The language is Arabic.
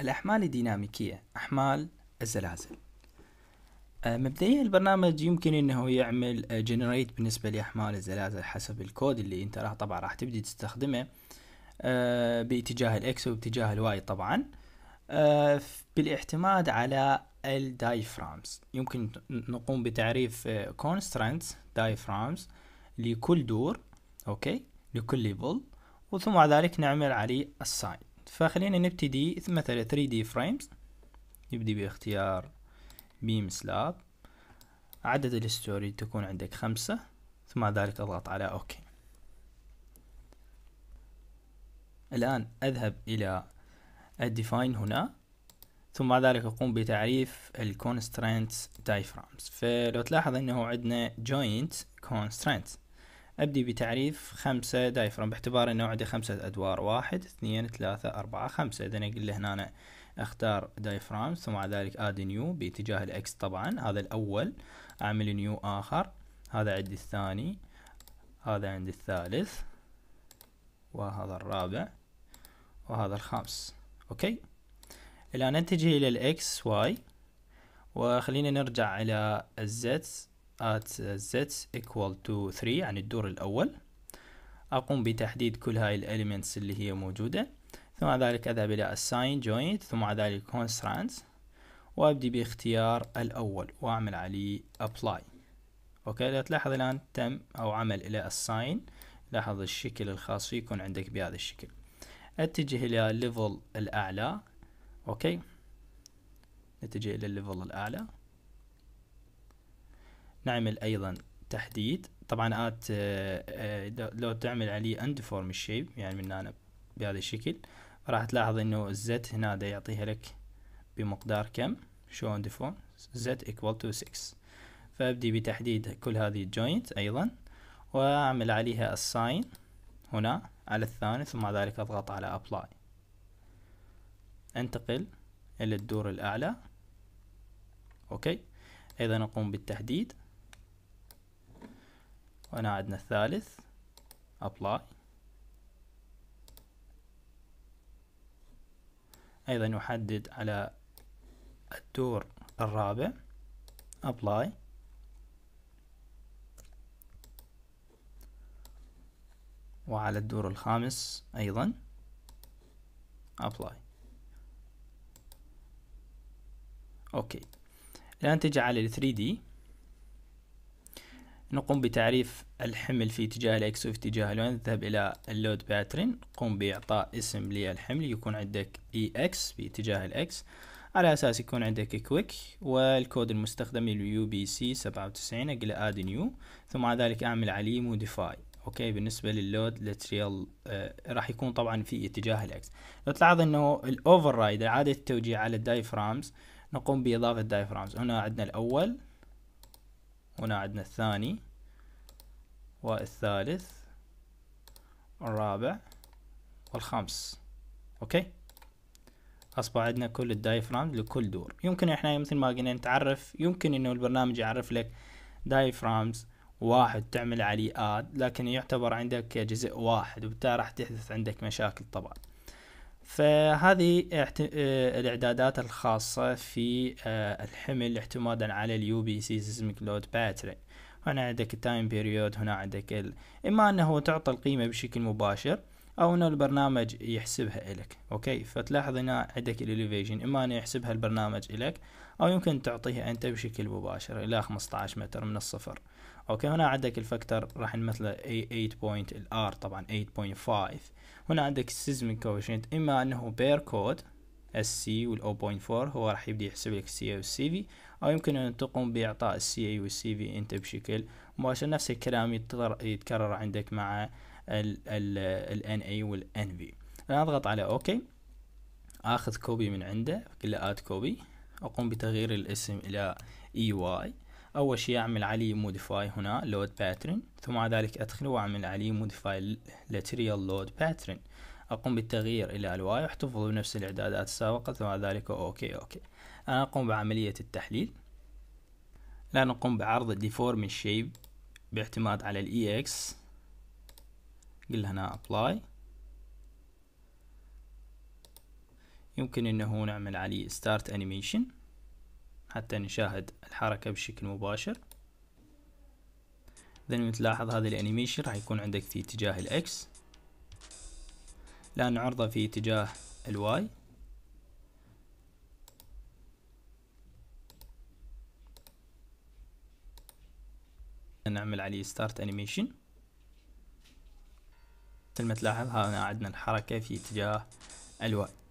الأحمال الديناميكية أحمال الزلازل آه، مبدئيا البرنامج يمكن انه يعمل جنريت آه، بالنسبه لاحمال الزلازل حسب الكود اللي انت راح طبعا راح تبدي تستخدمه آه، باتجاه الاكس وباتجاه الواي طبعا بالاعتماد على الدايفرامز يمكن نقوم بتعريف كونسترنتس دايفرامز لكل دور اوكي لكل ليفل وثم بعد ذلك نعمل عليه الساين فخلينا نبتدي مثلا 3D frames نبدي باختيار بيم سلاب عدد الستوري تكون عندك خمسة ثم ذلك اضغط على اوكي الآن أذهب إلى الديفاين هنا ثم بعد ذلك أقوم بتعريف الكونسترانت دايفرامز فلو تلاحظ أنه عندنا joint constraints أبدي بتعريف خمسة دايفرام باعتبار أنه عندي خمسة أدوار واحد اثنين ثلاثة أربعة خمسة إذا أقول هنا أنا أختار دايفرام ثم بعد ذلك آد نيو باتجاه الإكس طبعا هذا الأول أعمل نيو آخر هذا عندي الثاني هذا عندي الثالث وهذا الرابع وهذا الخامس أوكي الآن نتجه إلى الإكس واي وخلينا نرجع إلى الزد at z equal to 3 يعني الدور الأول أقوم بتحديد كل هاي الاليمنتس اللي هي موجودة ثم بعد ذلك أذهب إلى assign joint ثم بعد ذلك constraints وأبدي باختيار الأول وأعمل عليه apply أوكي لو تلاحظ الآن تم أو عمل إلى assign لاحظ الشكل الخاص فيه يكون عندك بهذا الشكل اتجه إلى level الأعلى أوكي نتجه إلى level الأعلى نعمل أيضا تحديد طبعا آت آه، آه، لو تعمل عليه اندفورم الشيب يعني من هنا بهذا الشكل راح تلاحظ انه الزت هنا ده يعطيها لك بمقدار كم شو اندفورم زت ايكوال تو 6 فابدي بتحديد كل هذه الجوينت ايضا واعمل عليها الساين هنا على الثاني ثم بعد ذلك اضغط على ابلاي انتقل الى الدور الاعلى اوكي ايضا اقوم بالتحديد وهنا عندنا الثالث apply أيضا نحدد على الدور الرابع apply وعلى الدور الخامس أيضا apply أوكي الآن تجي على 3D نقوم بتعريف الحمل في اتجاه الاكس وفي اتجاه الواي نذهب الى اللود باترن قم باعطاء اسم للحمل يكون عندك اي e اكس في اتجاه الاكس على اساس يكون عندك كويك والكود المستخدم اليو بي سي 97 اقل اد نيو ثم بعد ذلك اعمل عليه موديفاي اوكي بالنسبه لللود لاتريال آه راح يكون طبعا في اتجاه الاكس لو تلاحظ انه الاوفر رايد اعاده التوجيه على الدايفرامز نقوم باضافه دايفرامز هنا عندنا الاول هنا عندنا الثاني والثالث والرابع والخامس اوكي اصبح عندنا كل الدايفرام لكل دور يمكن احنا مثل ما قلنا نتعرف يمكن انه البرنامج يعرف لك دايفرامز واحد تعمل عليه اد لكن يعتبر عندك جزء واحد وبالتالي راح تحدث عندك مشاكل طبعا فهذه آه، الاعدادات الخاصة في آه، الحمل اعتمادا على اليو بي سي سيزميك لود باتري هنا عندك التايم بيريود هنا عندك ال... اما انه تعطى القيمة بشكل مباشر او ان البرنامج يحسبها لك اوكي فتلاحظ هنا عندك الاليفيشن اما ان يحسبها البرنامج لك او يمكن تعطيها انت بشكل مباشر الى 15 متر من الصفر اوكي هنا عندك الفاكتور راح نمثله 8 طبعا 8.5 هنا عندك السيزميك كوفيشنت اما انه بير كود السي والاو بوينت فور هو راح يبدي يحسب لك السي اي والسي في او يمكن ان تقوم باعطاء السي اي والسي في انت بشكل مباشر نفس الكلام يتكرر عندك مع ال NA والان NV انا اضغط على اوكي اخذ كوبي من عنده اقول اد كوبي اقوم بتغيير الاسم الى اي e واي اول شيء اعمل عليه موديفاي هنا لود باترن ثم بعد ذلك ادخل واعمل عليه موديفاي لاتريال لود باترن اقوم بالتغيير الى الواي واحتفظ بنفس الاعدادات السابقه ثم بعد ذلك اوكي اوكي انا اقوم بعمليه التحليل الان نقوم بعرض الديفورم شيب باعتماد على الاي اكس e قل هنا ابلاي يمكن انه نعمل عليه ستارت انيميشن حتى نشاهد الحركة بشكل مباشر اذا تلاحظ هذا الانيميشن راح يكون عندك في اتجاه الاكس لان نعرضه في اتجاه الواي نعمل عليه ستارت انيميشن مثل ما تلاحظ هنا عندنا الحركة في اتجاه الواي